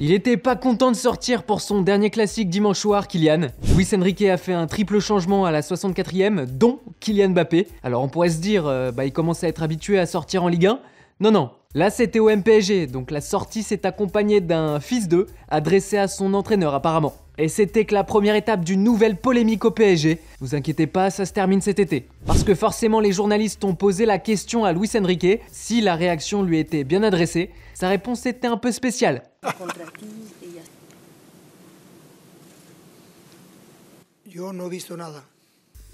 Il était pas content de sortir pour son dernier classique dimanche soir, Kylian. Luis Enrique a fait un triple changement à la 64e, dont Kylian Mbappé. Alors on pourrait se dire, euh, bah, il commence à être habitué à sortir en Ligue 1. Non, non, Là, c'était au MPSG, donc la sortie s'est accompagnée d'un fils d'eux adressé à son entraîneur apparemment. Et c'était que la première étape d'une nouvelle polémique au PSG. Vous inquiétez pas, ça se termine cet été. Parce que forcément, les journalistes ont posé la question à Luis Enrique si la réaction lui était bien adressée. Sa réponse était un peu spéciale.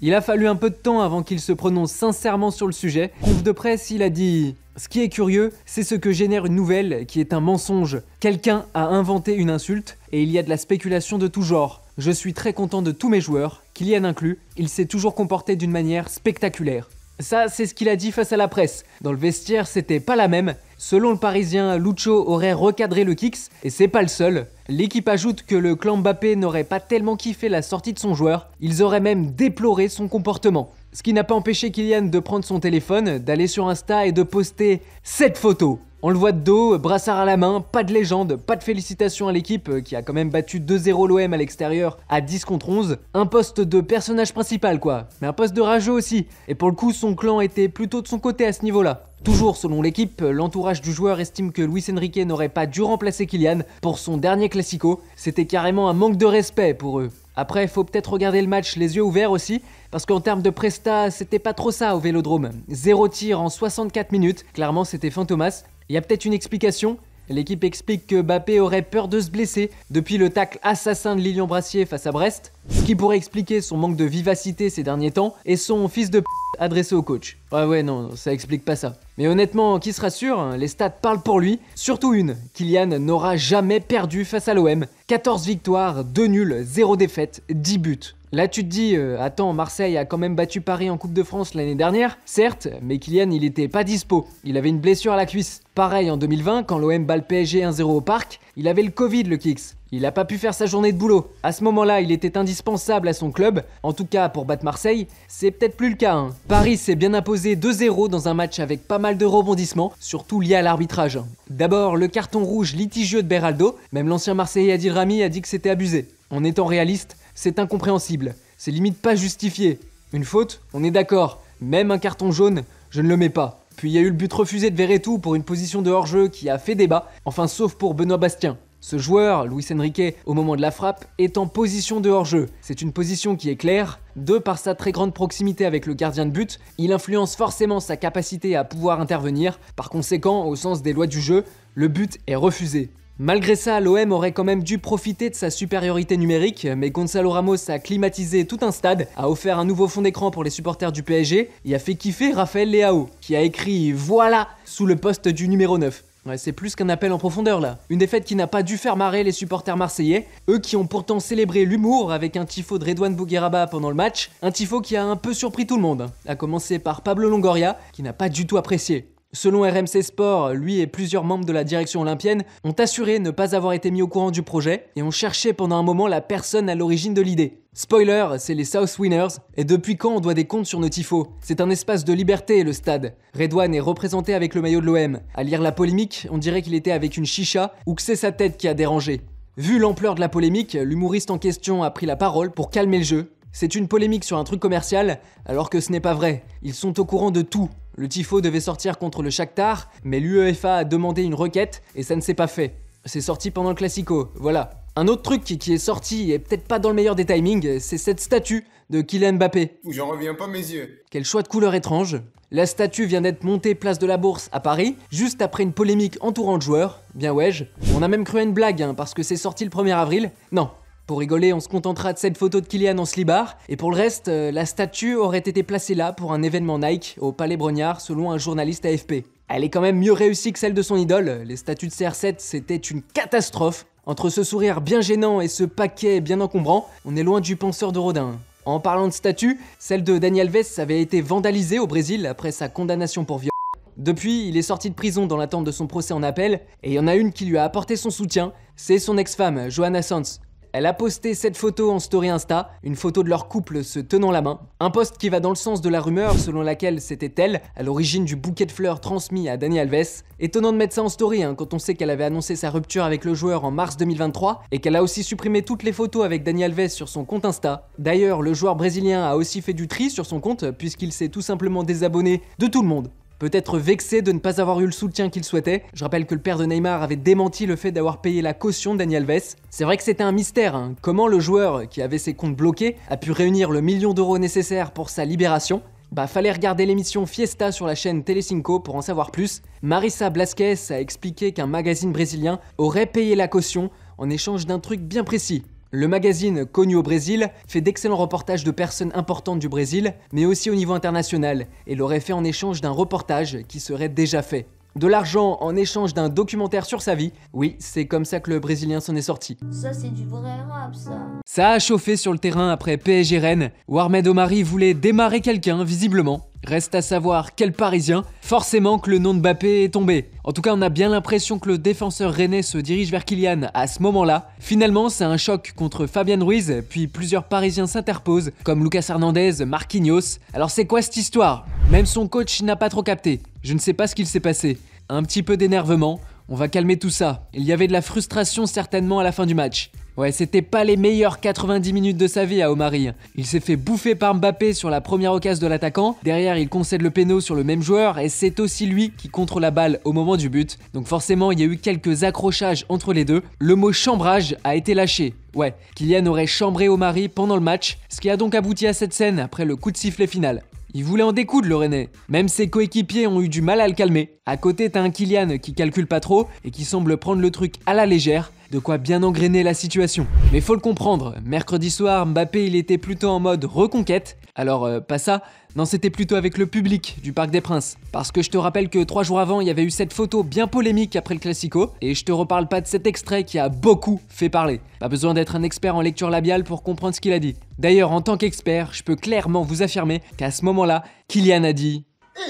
Il a fallu un peu de temps avant qu'il se prononce sincèrement sur le sujet. de presse, il a dit Ce qui est curieux, c'est ce que génère une nouvelle qui est un mensonge. Quelqu'un a inventé une insulte et il y a de la spéculation de tout genre. Je suis très content de tous mes joueurs, Kylian inclus, il s'est toujours comporté d'une manière spectaculaire. Ça, c'est ce qu'il a dit face à la presse. Dans le vestiaire, c'était pas la même, Selon le Parisien, Lucho aurait recadré le Kicks, et c'est pas le seul. L'équipe ajoute que le clan Mbappé n'aurait pas tellement kiffé la sortie de son joueur, ils auraient même déploré son comportement. Ce qui n'a pas empêché Kylian de prendre son téléphone, d'aller sur Insta et de poster cette photo. On le voit de dos, brassard à la main, pas de légende, pas de félicitations à l'équipe euh, qui a quand même battu 2-0 l'OM à l'extérieur à 10 contre 11. Un poste de personnage principal quoi, mais un poste de rageux aussi. Et pour le coup, son clan était plutôt de son côté à ce niveau-là. Toujours selon l'équipe, l'entourage du joueur estime que Luis Enrique n'aurait pas dû remplacer Kylian pour son dernier classico, c'était carrément un manque de respect pour eux. Après, faut peut-être regarder le match les yeux ouverts aussi, parce qu'en termes de presta, c'était pas trop ça au Vélodrome. Zéro tir en 64 minutes, clairement c'était fantomas. Il y a peut-être une explication, L'équipe explique que Bappé aurait peur de se blesser depuis le tacle assassin de Lilian Brassier face à Brest, ce qui pourrait expliquer son manque de vivacité ces derniers temps et son fils de p adressé au coach. Ouais ouais non, ça explique pas ça. Mais honnêtement, qui se rassure, hein, les stats parlent pour lui, surtout une, Kylian n'aura jamais perdu face à l'OM. 14 victoires, 2 nuls, 0 défaite, 10 buts. Là tu te dis, euh, attends, Marseille a quand même battu Paris en Coupe de France l'année dernière, certes, mais Kylian il était pas dispo, il avait une blessure à la cuisse. Pareil en 2020, quand l'OM bat le PSG 1-0 au parc, il avait le Covid le Kicks. Il n'a pas pu faire sa journée de boulot. À ce moment-là, il était indispensable à son club, en tout cas pour battre Marseille. C'est peut-être plus le cas. Hein. Paris s'est bien imposé 2-0 dans un match avec pas mal de rebondissements, surtout liés à l'arbitrage. D'abord, le carton rouge litigieux de Beraldo. Même l'ancien Marseillais Adil Rami a dit que c'était abusé. En étant réaliste, c'est incompréhensible. C'est limite pas justifié. Une faute, on est d'accord. Même un carton jaune, je ne le mets pas. Puis il y a eu le but refusé de Verretou pour une position de hors-jeu qui a fait débat, enfin sauf pour Benoît Bastien. Ce joueur, Luis Enrique, au moment de la frappe, est en position de hors-jeu. C'est une position qui est claire. De par sa très grande proximité avec le gardien de but, il influence forcément sa capacité à pouvoir intervenir. Par conséquent, au sens des lois du jeu, le but est refusé. Malgré ça, l'OM aurait quand même dû profiter de sa supériorité numérique, mais Gonzalo Ramos a climatisé tout un stade, a offert un nouveau fond d'écran pour les supporters du PSG et a fait kiffer Raphaël Leao, qui a écrit Voilà sous le poste du numéro 9. Ouais, c'est plus qu'un appel en profondeur là. Une défaite qui n'a pas dû faire marrer les supporters marseillais, eux qui ont pourtant célébré l'humour avec un tifo de Redouane Bougueraba pendant le match, un tifo qui a un peu surpris tout le monde, à commencer par Pablo Longoria, qui n'a pas du tout apprécié. Selon RMC Sport, lui et plusieurs membres de la direction olympienne ont assuré ne pas avoir été mis au courant du projet et ont cherché pendant un moment la personne à l'origine de l'idée. Spoiler, c'est les South Winners, et depuis quand on doit des comptes sur nos tifos C'est un espace de liberté, le stade. Redouane est représenté avec le maillot de l'OM. À lire la polémique, on dirait qu'il était avec une chicha ou que c'est sa tête qui a dérangé. Vu l'ampleur de la polémique, l'humoriste en question a pris la parole pour calmer le jeu. C'est une polémique sur un truc commercial, alors que ce n'est pas vrai. Ils sont au courant de tout, le Tifo devait sortir contre le Shakhtar, mais l'UEFA a demandé une requête et ça ne s'est pas fait. C'est sorti pendant le Classico, voilà. Un autre truc qui est sorti, et peut-être pas dans le meilleur des timings, c'est cette statue de Kylian Mbappé. J'en reviens pas mes yeux. Quel choix de couleur étrange. La statue vient d'être montée place de la Bourse à Paris, juste après une polémique entourant le joueur. Bien ouais, on a même cru à une blague, hein, parce que c'est sorti le 1er avril. Non, pour rigoler, on se contentera de cette photo de Kylian en Slibar, et pour le reste, euh, la statue aurait été placée là pour un événement Nike au Palais Brognard selon un journaliste AFP. Elle est quand même mieux réussie que celle de son idole, les statues de CR7 c'était une catastrophe. Entre ce sourire bien gênant et ce paquet bien encombrant, on est loin du penseur de Rodin. En parlant de statues, celle de Daniel Vess avait été vandalisée au Brésil après sa condamnation pour viol. Depuis, il est sorti de prison dans l'attente de son procès en appel, et il y en a une qui lui a apporté son soutien, c'est son ex-femme, Johanna Sanz, elle a posté cette photo en story Insta, une photo de leur couple se tenant la main. Un post qui va dans le sens de la rumeur selon laquelle c'était elle, à l'origine du bouquet de fleurs transmis à Dani Alves. Étonnant de mettre ça en story hein, quand on sait qu'elle avait annoncé sa rupture avec le joueur en mars 2023 et qu'elle a aussi supprimé toutes les photos avec Dani Alves sur son compte Insta. D'ailleurs, le joueur brésilien a aussi fait du tri sur son compte puisqu'il s'est tout simplement désabonné de tout le monde peut-être vexé de ne pas avoir eu le soutien qu'il souhaitait. Je rappelle que le père de Neymar avait démenti le fait d'avoir payé la caution Daniel Vess. C'est vrai que c'était un mystère, hein. comment le joueur qui avait ses comptes bloqués a pu réunir le million d'euros nécessaire pour sa libération. Bah fallait regarder l'émission Fiesta sur la chaîne Telecinco pour en savoir plus. Marisa Blasquez a expliqué qu'un magazine brésilien aurait payé la caution en échange d'un truc bien précis, le magazine, connu au Brésil, fait d'excellents reportages de personnes importantes du Brésil, mais aussi au niveau international, et l'aurait fait en échange d'un reportage qui serait déjà fait. De l'argent en échange d'un documentaire sur sa vie, oui, c'est comme ça que le Brésilien s'en est sorti. Ça, c'est du vrai rap, ça. Ça a chauffé sur le terrain après PSG Rennes. Ahmed Omari voulait démarrer quelqu'un, visiblement, Reste à savoir quel Parisien, forcément que le nom de Mbappé est tombé. En tout cas, on a bien l'impression que le défenseur rennais se dirige vers Kylian à ce moment-là. Finalement, c'est un choc contre Fabian Ruiz, puis plusieurs Parisiens s'interposent, comme Lucas Hernandez, Marquinhos. Alors c'est quoi cette histoire Même son coach n'a pas trop capté. Je ne sais pas ce qu'il s'est passé. Un petit peu d'énervement, on va calmer tout ça. Il y avait de la frustration certainement à la fin du match. Ouais, c'était pas les meilleures 90 minutes de sa vie à Omari. Il s'est fait bouffer par Mbappé sur la première occasion de l'attaquant. Derrière, il concède le péno sur le même joueur et c'est aussi lui qui contre la balle au moment du but. Donc forcément, il y a eu quelques accrochages entre les deux. Le mot chambrage a été lâché. Ouais, Kylian aurait chambré Omarie pendant le match, ce qui a donc abouti à cette scène après le coup de sifflet final. Il voulait en découdre le René. Même ses coéquipiers ont eu du mal à le calmer. À côté, t'as un Kylian qui calcule pas trop et qui semble prendre le truc à la légère de quoi bien engrainer la situation. Mais faut le comprendre, mercredi soir, Mbappé il était plutôt en mode reconquête, alors euh, pas ça, non c'était plutôt avec le public du Parc des Princes, parce que je te rappelle que trois jours avant il y avait eu cette photo bien polémique après le Classico, et je te reparle pas de cet extrait qui a beaucoup fait parler. Pas besoin d'être un expert en lecture labiale pour comprendre ce qu'il a dit. D'ailleurs en tant qu'expert, je peux clairement vous affirmer qu'à ce moment-là, Kylian a dit...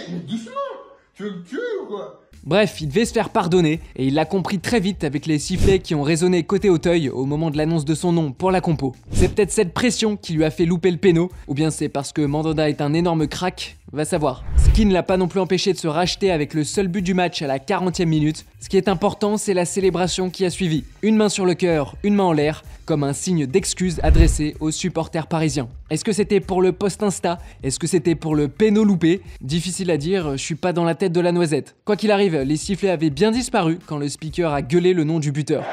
Eh, doucement, tu le tuer quoi Bref, il devait se faire pardonner, et il l'a compris très vite avec les sifflets qui ont résonné côté Auteuil au moment de l'annonce de son nom pour la compo. C'est peut-être cette pression qui lui a fait louper le péno, ou bien c'est parce que Mandanda est un énorme crack, va savoir. Ce qui ne l'a pas non plus empêché de se racheter avec le seul but du match à la 40e minute. Ce qui est important, c'est la célébration qui a suivi. Une main sur le cœur, une main en l'air, comme un signe d'excuse adressé aux supporters parisiens. Est-ce que c'était pour le post Insta Est-ce que c'était pour le péno loupé Difficile à dire, je suis pas dans la tête de la noisette. Quoi qu'il arrive, les sifflets avaient bien disparu quand le speaker a gueulé le nom du buteur.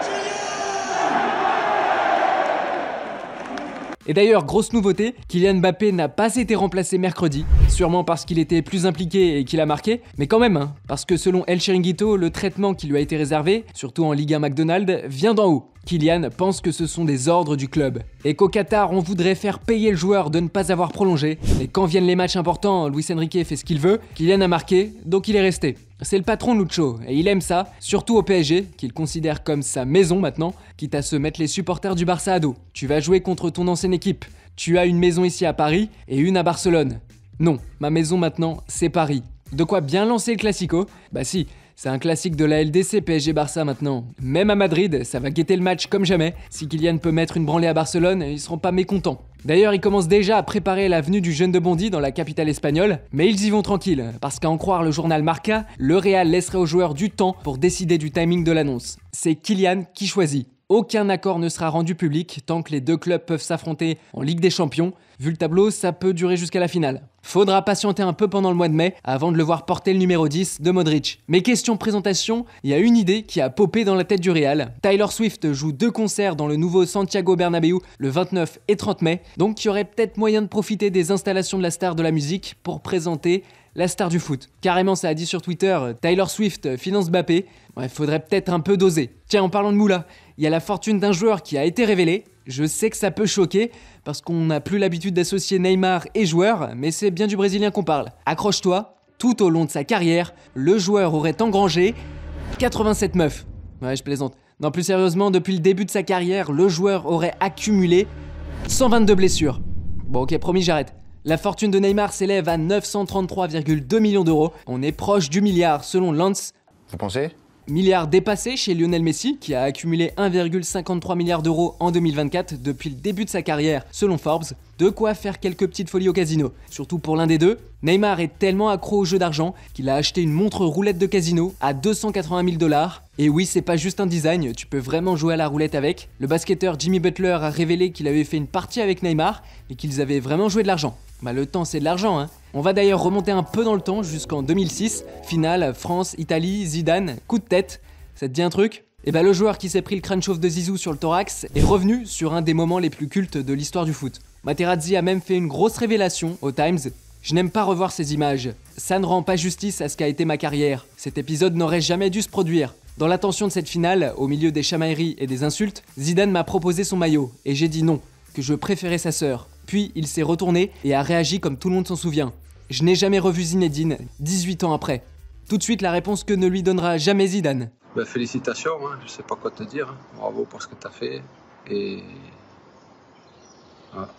Et d'ailleurs, grosse nouveauté, Kylian Mbappé n'a pas été remplacé mercredi, sûrement parce qu'il était plus impliqué et qu'il a marqué, mais quand même, hein, parce que selon El Chiringuito, le traitement qui lui a été réservé, surtout en Liga McDonald's, vient d'en haut. Kylian pense que ce sont des ordres du club et qu'au Qatar, on voudrait faire payer le joueur de ne pas avoir prolongé. Mais quand viennent les matchs importants, Luis Enrique fait ce qu'il veut, Kylian a marqué, donc il est resté. C'est le patron Lucho et il aime ça, surtout au PSG, qu'il considère comme sa maison maintenant, quitte à se mettre les supporters du Barça à dos. Tu vas jouer contre ton ancienne équipe. Tu as une maison ici à Paris et une à Barcelone. Non, ma maison maintenant, c'est Paris. De quoi bien lancer le Classico Bah si, c'est un classique de la LDC PSG Barça maintenant. Même à Madrid, ça va guetter le match comme jamais. Si Kylian peut mettre une branlée à Barcelone, ils seront pas mécontents. D'ailleurs, ils commencent déjà à préparer la venue du jeune de Bondy dans la capitale espagnole, mais ils y vont tranquille, parce qu'à en croire le journal Marca, le Real laisserait aux joueurs du temps pour décider du timing de l'annonce. C'est Kylian qui choisit. Aucun accord ne sera rendu public tant que les deux clubs peuvent s'affronter en Ligue des Champions. Vu le tableau, ça peut durer jusqu'à la finale. Faudra patienter un peu pendant le mois de mai avant de le voir porter le numéro 10 de Modric. Mais question présentation, il y a une idée qui a popé dans la tête du Real. Tyler Swift joue deux concerts dans le nouveau Santiago Bernabéu le 29 et 30 mai, donc il y aurait peut-être moyen de profiter des installations de la star de la musique pour présenter la star du foot. Carrément, ça a dit sur Twitter, euh, Tyler Swift euh, finance Mbappé. il faudrait peut-être un peu doser. Tiens, en parlant de moula, il y a la fortune d'un joueur qui a été révélée. Je sais que ça peut choquer, parce qu'on n'a plus l'habitude d'associer Neymar et joueur, mais c'est bien du Brésilien qu'on parle. Accroche-toi, tout au long de sa carrière, le joueur aurait engrangé 87 meufs. Ouais, je plaisante. Non, plus sérieusement, depuis le début de sa carrière, le joueur aurait accumulé 122 blessures. Bon, ok, promis, j'arrête. La fortune de Neymar s'élève à 933,2 millions d'euros. On est proche du milliard selon Lance. Vous pensez Milliard dépassé chez Lionel Messi, qui a accumulé 1,53 milliard d'euros en 2024 depuis le début de sa carrière, selon Forbes. De quoi faire quelques petites folies au casino. Surtout pour l'un des deux, Neymar est tellement accro au jeu d'argent qu'il a acheté une montre roulette de casino à 280 000 dollars. Et oui, c'est pas juste un design, tu peux vraiment jouer à la roulette avec. Le basketteur Jimmy Butler a révélé qu'il avait fait une partie avec Neymar et qu'ils avaient vraiment joué de l'argent. Bah, le temps, c'est de l'argent. Hein. On va d'ailleurs remonter un peu dans le temps jusqu'en 2006. Finale, France, Italie, Zidane, coup de tête. Ça te dit un truc Et eh bah, le joueur qui s'est pris le crâne chauffe de Zizou sur le thorax est revenu sur un des moments les plus cultes de l'histoire du foot. Materazzi a même fait une grosse révélation au Times. Je n'aime pas revoir ces images. Ça ne rend pas justice à ce qu'a été ma carrière. Cet épisode n'aurait jamais dû se produire. Dans l'attention de cette finale, au milieu des chamailleries et des insultes, Zidane m'a proposé son maillot et j'ai dit non, que je préférais sa sœur. Puis il s'est retourné et a réagi comme tout le monde s'en souvient. Je n'ai jamais revu Zinedine, 18 ans après. Tout de suite la réponse que ne lui donnera jamais Zidane. Ben, félicitations, hein, je sais pas quoi te dire. Hein. Bravo pour ce que tu as fait. Et. Voilà. Ah.